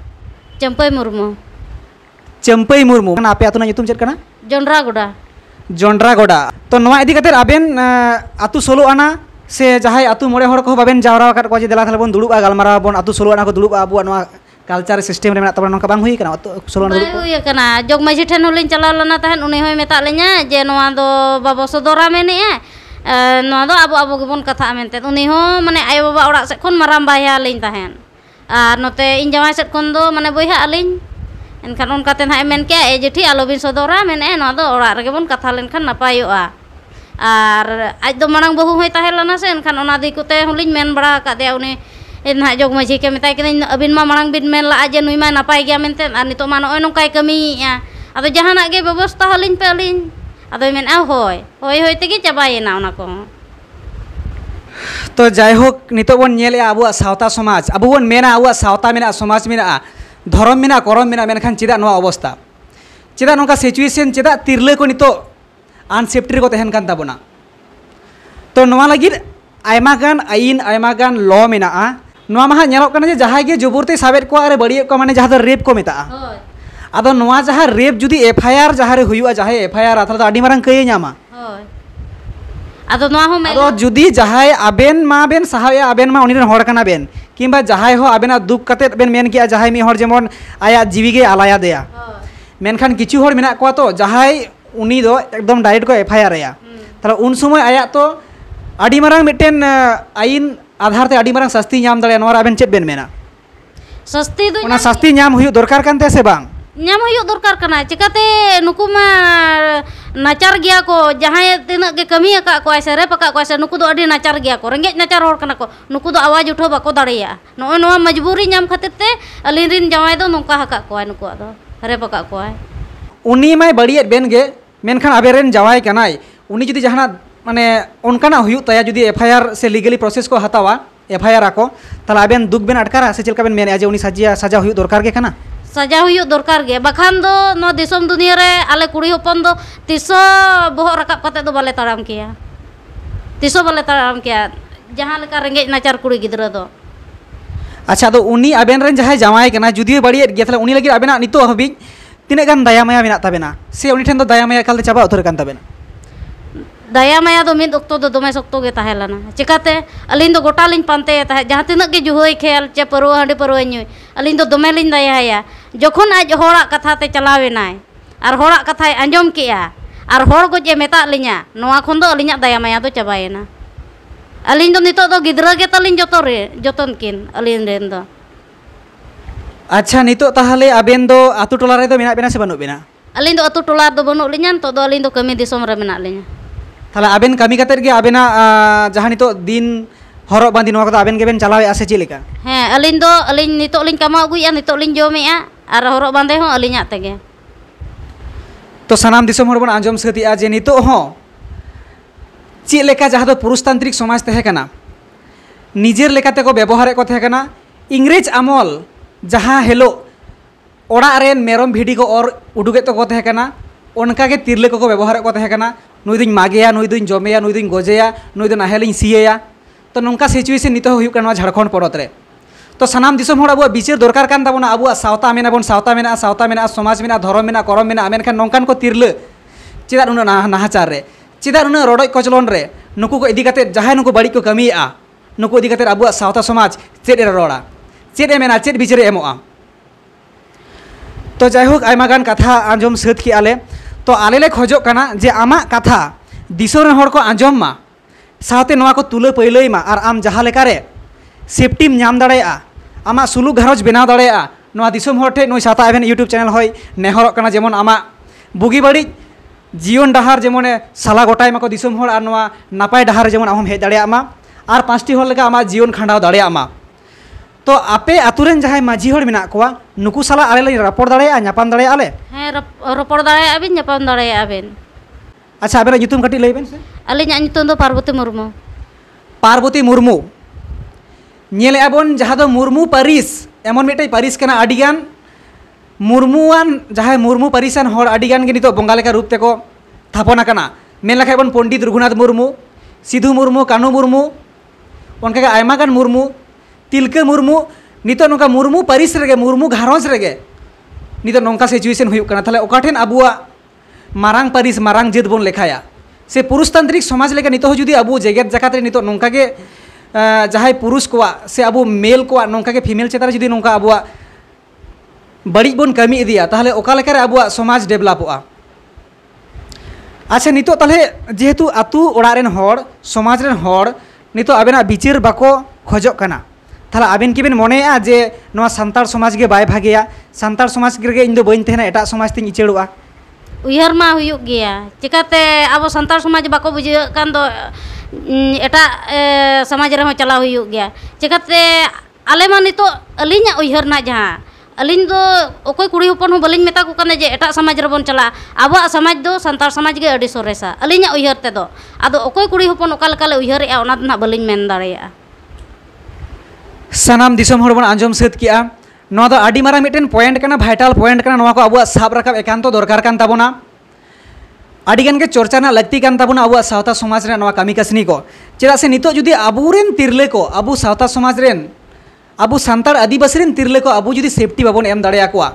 murmu chempai murmu kan ape aturin nyo tum a kanai jondra goda jondra goda to noa di kater aben uh, atu solo ana se jahai atu mulai horo kohu baben jawara wakar kwaji dala telepon dulu ba gal mara pun atu suluan aku dulu abu anu kalcar sistem remenak tabra nongka bangui kena atu suluan dulu ya kena jok ma jutan nulin cala lana tahan unai meta lenya jeno wando babo sodora meni e no abu abu gubon kata amen te unai ho ayo baba ora se kon mara mbaya lain tahan a no te inja ma se kondo mane boi e juti alobin sodora men e no wando ora kata len kan a ar aj do manang bohu hoy tahel lana sen khan ona dei kote holin men bara ka de uni ena jog majhi ke metai abin ma manang bin men la aj nuima na pai gya men ten ar nitu mano oi nokai kami ya ado jahan age byabostha holin pelin ado men ahoy, hoy hoy hoy te ki chabai na ona ko to jai hok nitu bon nyele abu saota samaj abu bon mena abu saota mena samaj mena dharam mena korom mena men khan chida no obostha Cita nongka situasi, cita tirlo itu nito unsafety को तहन कान तबना तो नवा आइन आयमा गान law मेना नवा महा नेलो कने जे जहाय गे साबेत को अरे बड़िए को माने जहां रेप को मेता आदो हाँ। नवा जहां रेप जुदी एफआईआर जहां रे हुआ जहां एफआईआर अथवा तो आडी मारंग कई नामा आदो हाँ। नवा हो आदो जुदी जहाय आबेन मा सहाय आबेन मा उनिरन होड़ कना बेन किंबा जहाय हो आबेना दुख कते बेन मेन किया जहाय मी होड़ जेमोन आया जीवी के आलाया देया हाँ। मेनखान किछु होड़ मेना को तो जहाय उनी दो एकदम डायरेक्ट को एफआईआर आया तब उन समय आया तो मिटेन आइन आधार ते आड़ी नाम दड़े नोर आबेन चेक बेन मेना सस्ती दो तो नाम हुयो दरकार से बांग नाम दरकार चिकाते नुकु नाचार गया को जहां तिना के कमी अका को ऐसे रे पका को ऐसे नुकु दो आड़ी नाचार गया को रंगे नाचार होर कना को नुकु दो आवाज उठो बाको दड़ेया नो नो मजबूरी नाम खातिर ते अलिन रिन जवाय दो नुका हका को नुकु दो रे पका को उनी माय बड़ियत बेन गे मेनखान आबेन जवाई कनाई जी जुदी जहाना माने ओनकाना हुयुग एफआईआर से लीगली प्रोसेस को हतावा एफआईआर आको तला आबेन दुख बन अटकारा से चलका बेन मेने जे उनी सजा हुयुग दरकार के कना सजा हुयुग दरकार गे दो नो देशम दुनिया रे आले कुड़ी होपन दो तीस बोह रकाब कते दो बाले ताराम किया तिसो बाले ताराम किया जहां लेका रेंगे नाचार कुड़ी गिदरा दो अच्छा तो उनी आबेन रेन जहाय जुदी बड़ी गेतला उनी लगी आबेना नितो हबी ᱛᱤᱱᱟᱹᱜ ᱜᱟᱱ ᱫᱟᱭᱟ ᱢᱟᱭᱟ ᱢᱮᱱᱟᱜ ᱛᱟᱵᱮᱱᱟ ᱥᱮ ᱩᱱᱤ ᱴᱷᱮᱱ ᱫᱚ ᱫᱟᱭᱟ ᱢᱟᱭᱟ ᱮᱠᱟᱞ ᱛᱮ ᱪᱟᱵᱟ ᱩᱛᱟᱹᱨ ᱟᱠᱟᱱ ᱛᱟᱵᱮᱱᱟ ᱫᱟᱭᱟ ᱢᱟᱭᱟ ᱫᱚ ᱢᱤᱫ ᱚᱠᱛᱚ ᱫᱚ ᱫᱚᱢᱮ ᱥᱚᱠᱛᱚ ᱜᱮ ᱛᱟᱦᱮᱸ ᱞᱮᱱᱟ ᱪᱤᱠᱟᱹᱛᱮ ᱟᱹᱞᱤᱧ ᱫᱚ ᱜᱚᱴᱟ ᱞᱤᱧ ᱯᱟᱱᱛᱮᱭᱮ ᱛᱟᱦᱮᱸᱫ ᱡᱟᱦᱟᱸ ᱛᱤᱱᱟᱹᱜ ᱜᱮ ᱡᱩᱦᱟᱹᱭ ᱠᱷᱮᱞ ᱪᱮ ᱯᱟᱹᱨᱣᱟᱹ ᱦᱟᱺᱰᱤ ᱯᱟᱹᱨᱣᱟᱹ ᱧᱩᱭ ᱟᱹᱞᱤᱧ ᱫᱚ ᱫᱚᱢᱮ ᱞᱤᱧ ᱫᱟᱭᱟᱭᱟ ᱡᱚᱠᱷᱚᱱ ᱟᱡ ᱦᱚᱲᱟᱜ ᱠᱟᱛᱷᱟ ᱛᱮ ᱪᱟᱞᱟᱣᱮᱱᱟᱭ ᱟᱨ ᱦᱚᱲᱟᱜ ᱠᱟᱛᱷᱟᱭ ᱟᱸᱡᱚᱢ ᱠᱮᱜᱼᱟ ᱟᱨ ᱦᱚᱲ ᱜᱚᱡ ᱮ ᱢᱮᱛᱟᱜ ᱞᱤᱧᱟ ᱱᱚᱣᱟ ᱠᱷᱚᱱ ᱫᱚ ᱟᱹᱞᱤᱧᱟᱜ ᱫᱟᱭᱟ ᱢᱟᱭᱟ ᱫᱚ ᱪᱟᱵᱟᱭᱮᱱᱟ ᱟᱹᱞᱤᱧ ᱫᱚ ᱱᱤᱛᱚᱜ ᱫᱚ ᱜᱤᱫᱽᱨᱟᱹ ᱜᱮ ᱛᱟᱹᱞᱤᱧ ᱡᱚᱛᱚ ᱨᱮ ᱡᱚᱛᱚᱱ ᱠᱤᱱ ᱟᱹᱞᱤᱧ ᱨᱮᱱ ᱫᱚ আচ্ছা নিতো তাহলে আবেনদো আতু টোলাৰৈ দ মিনা বনা বেনা আলি น দ আতু টোলাৰ দ বনো লিনান তো দ আলি น দ কমী দিশম ৰ মিনা লিনা তাহলে আবিন কমী গাতৰ গে আবেনা জাহানি তো দিন হৰৰ বানদিন নৱক আবেন গে বেন চালাৱে আছে চিলেকা হ্যাঁ আলি น দ আলি น নিতোলিন কামা গুইয়া নিতোলিন জোমিয়া আৰু হৰৰ বানদে হ আলি না তেগে তো সনাম দিশমৰ বনা আঞ্জম সতি আ যে নিতো হ চিলেকা জাহাদ পুৰুষতান্ত্ৰিক সমাজতে হেকনা নিজৰ লেখাতে কো ব্যৱহাৰে কোতে হেকনা ইংৰেজ আমল जहाँ हेलो ओड़ा मेरम भिडी को और उडुगे तो को उनका के तिरले को व्यवहार को तहकना नुई मागे नुई दिन जमे नुई दिन गोजेया नुई दिन नाहेल सिया तो नौका सिचुएशन नित झारखंड पड़त तो सामान दिसम होड़ अब विचार दरकार कान ताबना अब सावता मेना सावता मेना सावता मेना समाज मेना धर्म मेना करम मेना मेनखान नौकान को तिरले चेदा उन नाहाचार रे चेदा उन रडज कचलन रे नुकू को इदी जहाँ नुकू बड़ी को कमी नुक इदी अब सावता समाज चेद रड़ा ᱪᱮᱫ ᱮ ᱢᱮᱱᱟ ᱪᱮᱫ ᱵᱤᱪᱟᱹᱨᱮ ᱮᱢᱚᱜᱼᱟ ᱛᱚ ᱡᱟᱭᱦᱳᱠ ᱟᱭᱢᱟ ᱜᱟᱱ ᱠᱟᱛᱷᱟ ᱟᱸᱡᱚᱢ ᱥᱟᱹᱛ ᱠᱮᱜᱼᱟ ᱞᱮ ᱛᱚ ᱟᱞᱮ ᱞᱮ ᱠᱷᱚᱡᱚᱜ ᱠᱟᱱᱟ ᱡᱮ ᱟᱢᱟᱜ ᱠᱟᱛᱷᱟ ᱫᱤᱥᱚᱢ ᱨᱮᱱ ᱦᱚᱲ ᱠᱚ ᱟᱸᱡᱚᱢ ᱢᱟ ᱥᱟᱶᱛᱮ ᱱᱚᱣᱟ ᱠᱚ ᱛᱩᱞᱟᱹ ᱯᱟᱹᱭᱞᱟᱹᱭ ᱢᱟ ᱟᱨ ᱟᱢ ᱡᱟᱦᱟᱸ ᱞᱮᱠᱟᱨᱮ ᱥᱮᱯᱴᱤᱢ ᱧᱟᱢ ᱫᱟᱲᱮᱭᱟᱜᱼᱟ ᱟᱢᱟᱜ ᱥᱩᱞᱩᱠ ᱜᱷᱟᱨᱚᱸᱡᱽ ᱵᱮᱱᱟᱣ ᱫᱟᱲᱮᱭᱟᱜᱼᱟ ᱱᱚᱣᱟ ᱫᱤᱥᱚᱢ ᱦᱚᱲ ᱴᱷᱮᱱ ᱱᱩᱭ ᱥᱟᱶᱛᱟ ᱟᱵᱮᱱ ᱤᱭᱩᱴᱩᱵᱽ ᱪᱮᱱᱮᱞ ᱦᱚᱸᱭ ᱱᱮᱦᱚᱨᱚᱜ ᱠᱟᱱᱟ ᱡᱮᱢᱚᱱ ᱟᱢᱟᱜ ᱵᱩᱜᱤ ᱵᱟᱹᱲᱤᱡ ᱡᱤᱭᱚᱱ ᱰᱟᱦᱟᱨ ᱡᱮᱢᱚᱱᱮ ᱥᱟᱞᱟ ᱜᱚᱴᱟᱭ ᱢᱟᱠᱚ ᱫᱤᱥᱚᱢ ᱦᱚᱲ ᱟᱨ ᱱᱚᱣᱟ ᱱᱟᱯᱟᱭ ᱰᱟᱦᱟᱨ ᱨᱮ ᱡᱮᱢᱚᱱ ᱟᱢᱦᱚᱢ ᱦᱮᱡ ᱫᱟᱲᱮᱭᱟᱜ ᱢᱟ ᱟᱨ ᱯᱟᱸᱪᱴᱤ ᱦᱚᱲ ᱞᱮᱠᱟ ᱟᱢᱟᱜ ᱡᱤᱭᱚᱱ ᱠᱷᱟᱸᱰᱟᱣ ᱫᱟᱲᱮᱭᱟᱜ ᱢᱟ तो आपे आतुरेन जहां माझी हड़ मेना कोवा नुकु साला आले ले रपड़ दाड़े आ न्यापाम दाड़े आले हैं रपड़ दाड़े आबिन न्यापाम दाड़े आबिन अच्छा आबेन नितुम कटी लई बेन से आले न्या नितुम दो पार्वती मुर्मू पार्वती मुर्मू ᱧᱮᱞ ᱟᱵᱚᱱ ᱡᱟᱦᱟᱸ ᱫᱚ ᱢᱩᱨᱢᱩ ᱯᱟᱹᱨᱤᱥ ᱮᱢᱚᱱ ᱢᱤᱫᱴᱮᱡ ᱯᱟᱹᱨᱤᱥ ᱠᱟᱱᱟ ᱟᱹᱰᱤᱜᱟᱱ ᱢᱩᱨᱢᱩᱣᱟᱱ ᱡᱟᱦᱟᱸᱭ ᱢᱩᱨᱢᱩ ᱯᱟᱹᱨᱤᱥᱟᱱ ᱦᱚᱲ ᱟᱹᱰᱤᱜᱟᱱ ᱜᱮ ᱱᱤᱛᱚᱜ ᱵᱚᱸᱜᱟ ᱞᱮᱠᱟ ᱨᱩᱯ ᱛᱮᱠᱚ ᱛᱷᱟᱯᱚᱱ ᱟᱠᱟᱱᱟ ᱢᱮᱱ ᱞᱮᱠᱷᱟᱡ ᱵᱚᱱ ᱯᱚᱱᱰᱤᱛ ᱨᱚᱜᱷᱩᱱᱟᱛᱷ ᱢᱩᱨᱢᱩ ᱥᱤᱫᱷᱩ ᱢᱩᱨᱢᱩ ᱠᱟᱹᱱᱦᱩ ᱢᱩᱨᱢᱩ ᱚᱱᱠᱟᱜᱮ ᱟᱭᱢᱟ ᱜᱟᱱ ᱢᱩᱨᱢᱩ तिलके मुर्मू नितो नोका मुर्मू परिस रेगे मुर्मू घारोंज रेगे नितो नोका सिचुएशन हुई करना थले परिस मारांग जिद बोन लेखाया से पुरुषतांत्रिक समाज लेके नितो जुदी अबु जगत जकात रे नितो जहां पुरुष को से अबु मेल को नोका के फीमेल चेतार जुदी नोका अबुआ बड़ी बन कमी इदिया अब समाज डेवलपा अच्छा नितो ताहले जेहेतु आतु ओड़ा समाज रेन हर नितो अबेना बिचिर बाको खोजो ᱛᱟᱦᱞᱮ ᱟᱵᱮᱱ ᱠᱤᱵᱮᱱ ᱢᱚᱱᱮᱭᱟ ᱡᱮ ᱱᱚᱣᱟ ᱥᱟᱱᱛᱟᱲ ᱥᱚᱢᱟᱡᱽ ᱜᱮ ᱵᱟᱭ ᱵᱷᱟᱜᱮᱭᱟ ᱥᱟᱱᱛᱟᱲ ᱥᱚᱢᱟᱡᱽ ᱨᱮᱜᱮ ᱤᱧ ᱫᱚ ᱵᱟᱹᱧ ᱛᱟᱦᱮᱱᱟ ᱮᱴᱟᱜ ᱥᱚᱢᱟᱡᱽ ᱛᱤᱧ ᱤᱪᱟᱹᱲᱚᱜᱼᱟ ᱩᱭᱦᱟᱹᱨ ᱢᱟ ᱦᱩᱭᱩᱜ ᱜᱮᱭᱟ ᱪᱤᱠᱟᱹᱛᱮ ᱟᱵᱚ ᱥᱟᱱᱛᱟᱲ ᱥᱚᱢᱟᱡᱽ ᱵᱟᱠᱚ ᱵᱩᱡᱷᱟᱹᱜ ᱠᱟᱱ ᱫᱚ ᱮᱴᱟᱜ ᱥᱚᱢᱟᱡᱽ ᱨᱮᱦᱚᱸ ᱪᱟᱞᱟᱣ ᱦᱩᱭᱩᱜ ᱜᱮᱭᱟ ᱪᱤᱠᱟᱹᱛᱮ ᱟᱞᱮ ᱢᱟ ᱱᱤᱛᱚᱜ ᱟᱹᱞᱤᱧᱟᱜ ᱩᱭᱦᱟᱹᱨ ᱨᱮᱱᱟᱜ ᱡᱟᱦᱟᱸ ᱟᱹᱞᱤᱧ ᱫᱚ ᱚᱠᱚᱭ ᱠᱩᱲᱤ ᱦᱚᱯᱚᱱ ᱦᱚᱸ ᱵᱟᱹᱞᱤᱧ ᱢᱮᱛᱟ ᱠᱚ ᱠᱟᱱᱟ ᱡᱮ ᱮᱴᱟᱜ ᱥᱚᱢᱟᱡᱽ ᱨᱮᱵᱚᱱ ᱪᱟᱞᱟᱜᱼᱟ ᱟᱵᱚᱣᱟᱜ ᱥᱚᱢᱟᱡᱽ ᱫᱚ ᱥᱟᱱᱛᱟᱲ ᱥᱚᱢᱟᱡᱽ ᱜᱮ ᱟᱹᱰᱤ ᱥᱚᱨᱮᱥᱟ ᱟᱹᱞᱤᱧᱟᱜ ᱩᱭᱦᱟᱹᱨ ᱛᱮᱫᱚ ᱟᱫᱚ ᱚᱠᱚᱭ ᱠᱩᱲᱤ ᱦᱚᱯᱚᱱ ᱚᱠᱟ ᱞᱮᱠᱟᱞᱮ ᱩᱭᱦᱟᱹᱨᱮᱜᱼᱟ ᱚᱱᱟ ᱫᱚ ᱱᱟᱜ ᱵᱟᱹᱞᱤᱧ ᱢᱮᱱ ᱫᱟᱲᱮᱭᱟᱜᱼᱟ सनाम दिसम हर बन आंजम सेद किया मारा मिटन पॉइंट का भाइटल पॉइंट का नवा को अबुआ साब रखब एकांतो दरकार कान के चर्चा लाती लगती सावता समाज कमी कसनी को चेदा से नित जुदी अब तिरले को अब सावता समाज अब अबु आदिवासी रेन तिरले को अब जुदी सेफ्टी बाबन एम दाड़े आकुआ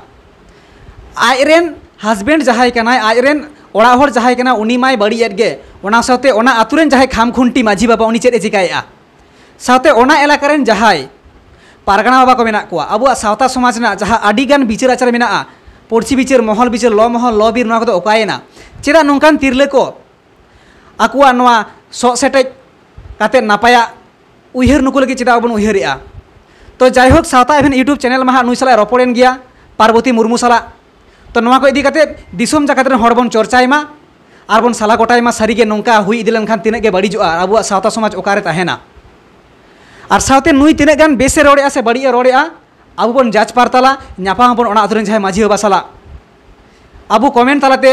आज रेन हस्बैंड जहाय कनाय आज बड़ी एट गे खाम खुंटी माझी बाबा उनी चिकाय चिकाया साथे ओना ᱯᱟᱨᱜᱟᱱᱟ ᱵᱟᱵᱟ ᱠᱚ ᱢᱮᱱᱟᱜ ᱠᱚᱣᱟ ᱟᱵᱚᱣᱟᱜ ᱥᱟᱶᱛᱟ ᱥᱚᱢᱟᱡᱽ ᱨᱮᱱᱟᱜ ᱡᱟᱦᱟᱸ ᱟᱹᱰᱤᱜᱟᱱ ᱵᱤᱪᱟᱹᱨ ᱟᱪᱟᱨ ᱢᱮᱱᱟᱜᱼᱟ ᱯᱚᱲᱪᱤ ᱵᱤᱪᱟᱹᱨ ᱢᱚᱦᱚᱞ ᱵᱤᱪᱟᱹᱨ ᱞᱚ ᱢᱚᱦᱚᱞ ᱞᱚ ᱵᱤᱨ ᱱᱚᱣᱟ ᱠᱚᱫᱚ ᱚᱠᱟᱭᱮᱱᱟ ᱪᱮᱫᱟᱜ ᱱᱚᱝᱠᱟᱱ ᱛᱤᱨᱞᱟᱹ ᱠᱚ ᱟᱠᱚᱣᱟᱜ ᱱᱚᱣᱟ ᱥᱚᱜ ᱥᱮᱴᱮᱡ ᱠᱟᱛᱮᱫ ᱱᱟᱯᱟᱭᱟᱜ ᱩᱭᱦᱟᱹᱨ ᱱᱩᱠᱩ ᱞᱟᱹᱜᱤᱫ ᱪᱮᱫᱟᱜ ᱵᱚᱱ ᱩᱭᱦᱟᱹᱨᱮᱜᱼᱟ ᱛᱚ ᱡᱟᱭᱦᱳᱠ ᱥᱟᱶᱛᱟ ᱮᱵᱷᱮᱱ ᱤᱭᱩᱴᱩᱵᱽ ᱪᱮᱱᱮᱞ ᱢᱟ ᱦᱟᱸᱜ ᱱᱩᱭ ᱥᱟᱞᱟᱜ ᱨᱚᱯᱚᱲᱮᱱ ᱜᱮᱭᱟ ᱯᱟᱨᱵᱚᱛᱤ ᱢᱩᱨᱢᱩ ᱥᱟᱞᱟᱜ ᱛᱚ ᱱᱚᱣᱟ ᱠᱚ ᱤᱫᱤ ᱠᱟᱛᱮᱫ ᱫᱤᱥᱚᱢ ᱡᱟᱠᱟᱛ ᱨᱮᱱ ᱦᱚᱲ ᱵᱚᱱ ᱪᱚᱨᱪᱟᱭ ᱢᱟ ᱟᱨ ᱵᱚᱱ ᱥᱟᱞᱟ ᱜᱚᱴᱟᱭ ᱢᱟ ᱥᱟᱹᱨᱤᱜᱮ ᱱᱚᱝᱠᱟ ᱦᱩᱭ ᱤᱫᱤ ᱞᱮᱱᱠᱷᱟᱱ ᱛᱤᱱᱟᱹᱜ ᱜᱮ ᱵᱟᱹᱲᱤᱡᱚᱜᱼᱟ ᱟᱵᱚᱣᱟᱜ ᱥᱟᱶᱛᱟ ᱥᱚᱢᱟᱡᱽ ᱚᱠᱟᱨᱮ ᱛᱟᱦᱮᱱᱟ और साथ नु तीन बेसे रड़े से बड़ी रड़े अब बन जाच पारताला नापाम जहाँ माझी बाबा साला अब कमेंट तलाते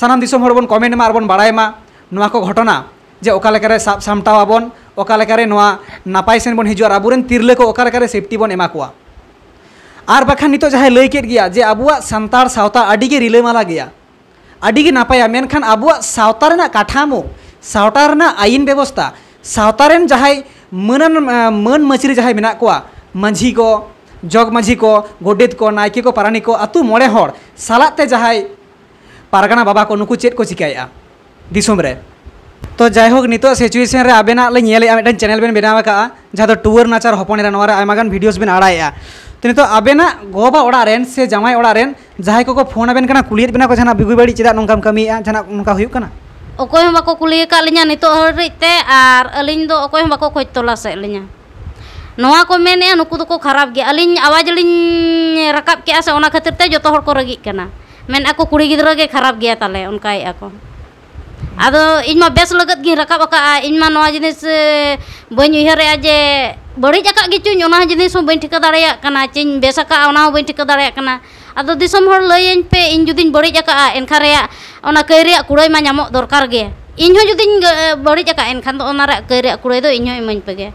सामान दिसम बन कमेंट मा और को घटना जे अकाले साब सामटावाबन अकाले नपाय सेन बन हजार अब तिरले को ओकालेकारे सेफ्टी बन एमा कोआ और बाखान नित जहाँ लई केद जे अब सानतार सावता अडीगे रिलेमाला गया अडीगे नापाया मेनखान अबुआ सावता काठामो सावता आईन व्यवस्था सावता जहाँ मनन मन मचरी जहाँ मेना को माझी को जग माझी को गोडेत को नायके को पारानी को अतु मोड़े हर सालाते जहाँ पारगना बाबा को नुकू चेक को चिकाया दिसम रे तो जयहोक नित सिचुएशन रे आबेना ले नेले मिटन चैनल बेन बनावा का जहाँ तो टूर नाचार हपन रे नवा रे आयमागान वीडियोस बेन आड़ाया तो नित तो आबेना गोबा ओड़ा रेन से जमाई ओड़ा रेन जहाँ को फोन आबेन कना कुलियत बेना को जाना बिगुई बाड़ी चेदा नोंकाम जहाँ जाना नोंका हुयुक कना ᱚᱠᱚᱭ ᱦᱚᱸ ᱵᱟᱠᱚ ᱠᱩᱞᱤ ᱟᱠᱟᱫ ᱞᱤᱧᱟ ᱱᱤᱛᱚᱜ ᱦᱟᱹᱨᱤᱡ ᱛᱮ ᱟᱨ ᱟᱹᱞᱤᱧ ᱫᱚ ᱚᱠᱚᱭ ᱦᱚᱸ ᱵᱟᱠᱚ ᱠᱷᱚᱡᱽ ᱛᱚᱞᱟᱥᱮᱫ ᱞᱤᱧᱟ ᱱᱚᱣᱟ ᱠᱚ ᱢᱮᱱᱮᱜᱼᱟ ᱱᱩᱠᱩ ᱫᱚᱠᱚ ᱠᱷᱟᱨᱟᱯ ᱜᱮᱭᱟ ᱟᱹᱞᱤᱧ ᱟᱣᱟᱡᱽ ᱞᱤᱧ ᱨᱟᱠᱟᱵ ᱠᱮᱜᱼᱟ ᱥᱮ ᱚᱱᱟ ᱠᱷᱟᱹᱛᱤᱨ ᱛᱮ ᱡᱚᱛᱚ ᱦᱚᱲ ᱠᱚ ᱨᱟᱹᱜᱤᱜ ᱠᱟᱱᱟ ᱢᱮᱱᱮᱜᱼᱟ ᱠᱚ ᱠᱩᱲᱤ ᱜᱤᱫᱽᱨᱟᱹ ᱜᱮ ᱠᱷᱟᱨᱟᱯ ᱜᱮᱭᱟ ᱛᱟᱞᱮ ᱚᱱᱠᱟᱭᱮᱜᱼᱟ ᱠᱚ ᱟᱫᱚ ᱤᱧ ᱢᱟ ᱵᱮᱥ ᱞᱟᱹᱜᱤᱫ ᱜᱤᱧ ᱨᱟᱠᱟᱵ ᱟᱠᱟᱜᱼᱟ ᱤᱧ ᱢᱟ ᱱᱚᱣᱟ ᱡᱤᱱᱤᱥ ᱵᱟᱹᱧ ᱩᱭᱦᱟᱹᱨᱮᱜᱼᱟ ᱡᱮ ᱵᱟᱹᱲᱤᱡ ᱟᱠᱟᱫ ᱜᱮᱪᱚᱧ ᱚᱱᱟ ᱡᱤᱱᱤᱥ ᱦᱚᱸ ᱵᱟᱹᱧ ᱴᱷᱤᱠᱟᱹ ᱫᱟᱲᱮᱭᱟᱜ ᱠᱟᱱᱟ ᱪᱮᱧ ᱵᱮᱥ ᱟᱠᱟᱜᱼᱟ ᱚᱱᱟ ᱦᱚᱸ ᱵᱟᱹᱧ ᱴᱷᱤᱠᱟᱹ ᱫᱟᱲᱮᱭᱟᱜ ᱠᱟᱱᱟ ᱟᱫᱚ ᱫᱤᱥᱚᱢ ᱦᱚᱲ ᱞᱟᱹᱭᱟᱹᱧ ᱯᱮ ᱤᱧ ᱡᱩᱫᱤᱧ ᱵᱟᱹᱲᱤᱡ ᱟᱠᱟᱜᱼᱟ ᱮᱱᱠᱷᱟᱱ ᱨᱮᱭᱟᱜ कई कुड़ा दरकार इन जुदी बड़ी अका एन कई कुड़ा इन पेगे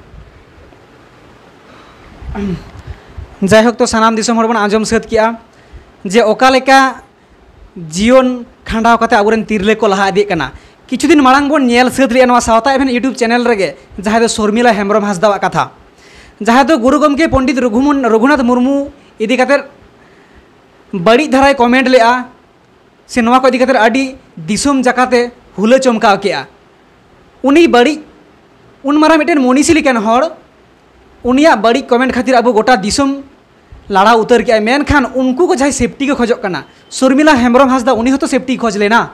जैक तो सामान आजम सद कि जे अका जीवन खाडा अब तिरले को लहा इदी किचुद माड़ बन सौता इवन यूट्यूब चैनल जहाँ शर्मिला हेम्रम हंसदा कथा जहाँ गुरु गमके पंडित रघुमन रघुनाथ मुरमू इदी बड़ी धारा कमेंट लेगा ᱥᱮ ᱱᱚᱣᱟ ᱠᱚ ᱤᱫᱤ ᱠᱟᱛᱮᱫ ᱟᱹᱰᱤ ᱫᱤᱥᱚᱢ ᱡᱟᱠᱟᱛᱮ ᱦᱩᱞᱟᱹ ᱪᱚᱢᱠᱟᱣ ᱠᱮᱜᱼᱟ ᱩᱱᱤ ᱵᱟᱹᱲᱤᱡ ᱩᱱ ᱢᱟᱨᱟᱝ ᱢᱤᱫᱴᱮᱱ ᱢᱚᱱᱤᱥᱤ ᱞᱮᱠᱟᱱ ᱦᱚᱲ ᱩᱱᱤᱭᱟᱜ ᱵᱟᱹᱲᱤᱡ ᱠᱚᱢᱮᱱᱴ ᱠᱷᱟᱹᱛᱤᱨ ᱟᱵᱚ ᱜᱚᱴᱟ ᱫᱤᱥᱚᱢ ᱞᱟᱲᱟᱣ ᱩᱛᱟᱹᱨ ᱠᱮᱜᱼᱟᱭ ᱢᱮᱱᱠᱷᱟᱱ ᱩᱱᱠᱩ ᱠᱚ ᱡᱟᱦᱟᱸᱭ ᱥᱮᱯᱴᱤ ᱠᱚ ᱠᱷᱚᱡᱚᱜ ᱠᱟᱱᱟ ᱥᱩᱨᱢᱤᱞᱟ ᱦᱮᱢᱵᱨᱚᱢ ᱦᱟᱸᱥᱫᱟ ᱩᱱᱤ ᱦᱚᱸᱛᱚ ᱥᱮᱯᱴᱤ ᱠᱷᱚᱡ ᱞᱮᱱᱟ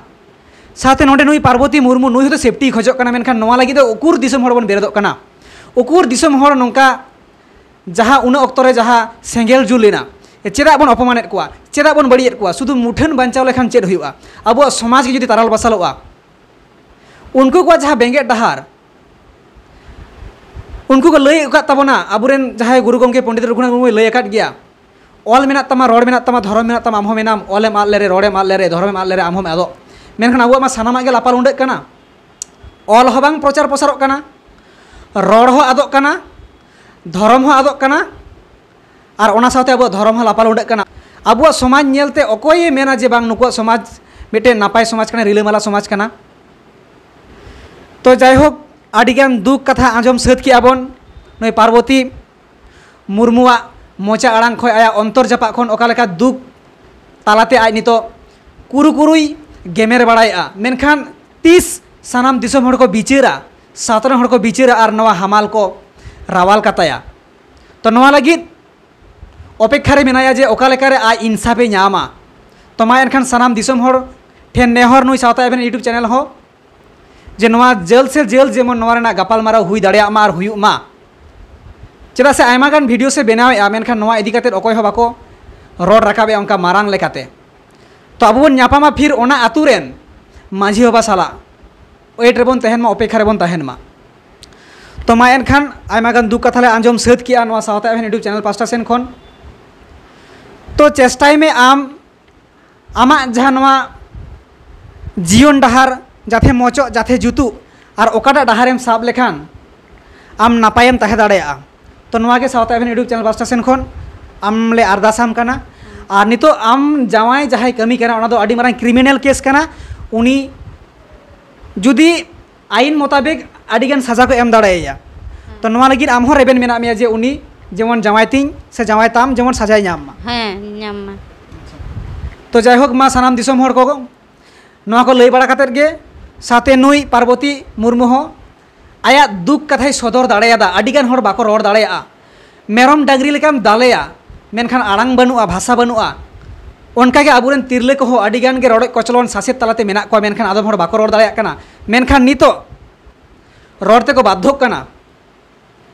ᱥᱟᱛᱮ ᱱᱚᱰᱮ ᱱᱩᱭ ᱯᱟᱨᱵᱚᱛᱤ ᱢᱩᱨᱢᱩ ᱱᱩᱭ ᱦᱚᱸᱛᱚ ᱥᱮᱯᱴᱤ ᱠᱷᱚᱡᱚᱜ ᱠᱟᱱᱟ ᱢᱮᱱᱠᱷᱟᱱ ᱱᱚᱣᱟ ᱞᱟᱹᱜᱤᱫ ᱫᱚ ᱩᱠᱩᱨ ᱫᱤᱥᱚᱢ ᱦᱚᱲ ᱵᱚᱱ ᱵᱮᱨᱮᱫᱚᱜ ᱠᱟᱱᱟ ᱩᱠᱩᱨ ᱫᱤᱥᱚᱢ ᱦᱚᱲ ᱱᱚᱝᱠᱟ ᱡᱟᱦᱟᱸ ᱩᱱᱟᱹᱜ ᱚᱠᱛᱚ ᱨᱮ ᱡᱟᱦᱟᱸ ᱥᱮᱸᱜᱮᱞ ᱡᱩᱞ ᱞᱮᱱᱟ चेदा बन अपमान ᱠᱚᱣᱟ ᱪᱮᱫᱟᱜ ᱵᱚᱱ ᱵᱟᱹᱲᱤᱡᱮᱫ ᱠᱚᱣᱟ ᱥᱩᱫᱷᱩ ᱢᱩᱴᱷᱟᱹᱱ ᱵᱟᱧᱪᱟᱣ ᱞᱮᱠᱷᱟᱱ ᱪᱮᱫ समाज ᱟᱵᱚᱣᱟᱜ ᱥᱚᱢᱟᱡᱽ ᱜᱮ ᱡᱩᱫᱤ उनको को जहाँ बेंगे डहार उनको को लय अब गुरु गमके पंडित रघुनाथ मुर्मू लय अकात गया ऑल मेना तमा रोड मेना तमा धर्म मेना तमा आमहो मेनाम ऑल आदले आल आदले रोड एम आल धर्म एम आल रे आमहो मेदो अब मा सानामा लापाल उंडे कना प्रचार प्रसार कना रोड हो आदो धर्म हो और ओना अब धर्म हा लापाल उड़े अब समाज नलते अकोये मेना जे नुक समाज मिटे नपाय समाज कना रिलेमाला समाज का तो जायहोक आडिगान दुख कथा आजम सद की आबन पार्वती मुर्मुआ मोचा आड़ खय आया अंतर जापा खन ओकालेका दुख तालाते आय नितो कुरु कुरुई गेमेर बड़ाया मेनखान तीस सानाम दिसम को बिचेरा सातरा हड़ को बिचेरा और नवा हमाल को रावाल कताया तो नवा लगी অপেকখার মেনায়া জে ওকা লেকার আই ইনসা পে নামা তোমায়ান খান সালাম দিশম হর ঠেন নেহর নুই সাউতা আইবেন ইউটিউব চ্যানেল হ জে নওয়াজ জল সে জেল জেমন নওয়ারে না গপাল মারা হুই দড়িয়া আমা আর হিউমা চরা সে আইমাগান ভিডিও সে বেনা হই আমেন খান নওয়াইদিকাত অকই হবা কো রড রাখা বে উনকা মারাং লেকাতে তো আবু বুন নাপামা ফির ওনা আতুরেন মাঝি হবা সালা ওয়েট রেবন তেহেনমা অপেকখার বন তাহেনমা তোমায়ান খান আইমাগান দু কথালে আঞ্জম সথ কি আনওয় সাউতা আইবেন ইউটিউব চ্যানেল পাস্তা সেনখন ᱛᱚ ᱪᱮᱥᱴᱟᱭ ᱢᱮ ᱟᱢ ᱟᱢᱟᱜ ᱡᱟᱦᱟᱸ ᱱᱚᱣᱟ ᱡᱤᱭᱚᱱ ᱰᱟᱦᱟᱨ ᱡᱟᱛᱮ ᱢᱚᱪᱚᱜ ᱡᱟᱛᱮ ᱡᱩᱛᱩᱜ ᱟᱨ ᱚᱠᱟᱴᱟᱜ ᱰᱟᱦᱟᱨᱮᱢ ᱥᱟᱵ ᱞᱮᱠᱷᱟᱱ ᱟᱢ ᱱᱟᱯᱟᱭᱮᱢ ᱛᱟᱦᱮᱸ ᱫᱟᱲᱮᱭᱟᱜᱼᱟ ᱛᱚ ᱱᱚᱣᱟ ᱜᱮ ᱥᱟᱶᱛᱟ ᱮᱵᱷᱮᱱ ᱤᱭᱩᱴᱩᱵᱽ ᱪᱮᱱᱮᱞ ᱯᱟᱥᱴᱟ ᱥᱮᱱ ᱠᱷᱚᱱ ᱟᱢᱞᱮ ᱟᱨᱫᱟᱥᱟᱢ ᱠᱟᱱᱟ ᱟᱨ ᱱᱤᱛᱚᱜ ᱟᱢ ᱡᱟᱶᱟᱭ ᱡᱟᱦᱟᱸᱭ ᱠᱟᱹᱢᱤ ᱠᱟᱱᱟ ᱚᱱᱟ ᱫᱚ ᱟᱹᱰᱤ ᱢᱟᱨᱟᱝ ᱠᱨᱤᱢᱤᱱᱟᱞ ᱠᱮᱥ ᱠᱟᱱᱟ ᱩᱱᱤ ᱡᱩᱫᱤ ᱟᱹᱭᱤᱱ ᱢᱚᱛᱟᱵᱤᱠ ᱟᱹᱰᱤᱜᱟᱱ ᱥᱟᱡᱟ ᱠᱚ ᱮᱢ ᱫᱟᱲᱮᱭᱟᱭᱟ ᱛᱚ ᱱᱚᱣᱟ ᱞᱟᱹᱜᱤᱫ ᱟᱢᱦᱚᱸ ᱨᱮᱵᱮᱱ ᱢᱮᱱᱟᱜ ᱢᱮᱭᱟ ᱡᱮ ᱩᱱᱤ ᱡᱮᱢᱚᱱ ᱡᱟᱶᱟᱭ ᱛᱤᱧ ᱥᱮ ᱡᱟᱶᱟᱭ ᱛᱟᱢ ᱡᱮᱢᱚᱱ ᱥᱟᱡᱟᱭ ᱧᱟᱢ ᱢᱟ ᱦᱮᱸ ᱧᱟᱢ ᱢᱟ ᱛᱚ ᱡᱟᱭᱦᱳᱠ ᱢᱟ ᱥᱟᱱᱟᱢ ᱫᱤᱥᱚᱢ ᱦᱚᱲ ᱠᱚ ᱱᱚᱣᱟ ᱠᱚ ᱞᱟᱹᱭ ᱵᱟᱲᱟ ᱠᱟᱛᱮᱫ ᱜᱮ ᱥᱟᱛᱮ ᱱᱩᱭ ᱯᱟᱨᱵᱚᱛᱤ ᱢᱩᱨᱢᱩ ᱦᱚᱸ ᱟᱭᱟᱜ ᱫᱩᱠ ᱠᱟᱛᱷᱟᱭ ᱥᱚᱫᱚᱨ ᱫᱟᱲᱮᱭᱟᱫᱟ ᱟᱹᱰᱤᱜᱟᱱ ᱦᱚᱲ ᱵᱟᱠᱚ ᱨᱚᱲ ᱫᱟᱲᱮᱭᱟᱜᱼᱟ ᱢᱮᱨᱚᱢ ᱰᱟᱝᱨᱤ ᱞᱮᱠᱟᱢ ᱫᱟᱞᱮᱭᱟ ᱢᱮᱱᱠᱷᱟᱱ ᱟᱲᱟᱝ ᱵᱟᱹᱱᱩᱜᱼᱟ ᱵᱷᱟᱥᱟ ᱵᱟᱹᱱᱩᱜᱼᱟ ᱚᱱᱠᱟᱜᱮ ᱟᱵᱚᱨᱮᱱ ᱛᱤᱨᱞᱟᱹ ᱠᱚᱦᱚᱸ ᱟᱹᱰᱤᱜᱟᱱ ᱜᱮ ᱨᱚᱰᱚᱡ ᱠᱚᱪᱞᱚᱱ ᱥᱟᱥᱮᱛ ᱛᱟᱞᱟᱛᱮ ᱢᱮᱱᱟᱜ ᱠᱚᱣᱟ ᱢᱮᱱᱠᱷᱟᱱ ᱟᱫᱚᱢ ᱦᱚᱲ ᱵᱟᱠᱚ ᱨᱚᱲ ᱫᱟᱲᱮᱭᱟᱜ ᱠᱟᱱᱟ ᱢᱮᱱᱠᱷᱟᱱ ᱱᱤᱛᱚᱜ ᱨᱚᱲ ᱛᱮᱠᱚ ᱵᱟᱫᱽᱫᱷᱚᱜ ᱠᱟᱱᱟ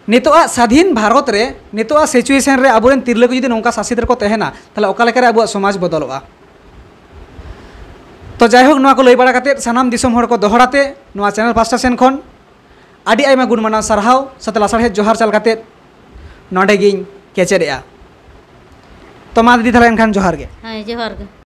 नितोआ स्वाधीन भारत रे नितोआ सिचुएशन रे आबोरेन तिरले को जदि नौका शासित को तहेना तले ओकालेका रे आबुआ समाज बदलवा तो जाय जायहोक नवा को लई बड़ा काते सनाम दिसम हर को दोहराते नवा चैनल पास्टा सेन खन आडी आयमा गुणमाना सरहाव सतला साढ़े जोहार चाल काते नोडे गिन केचेरेया तो मा दीदी थाला एनखान जोहार गे हाय जोहार गे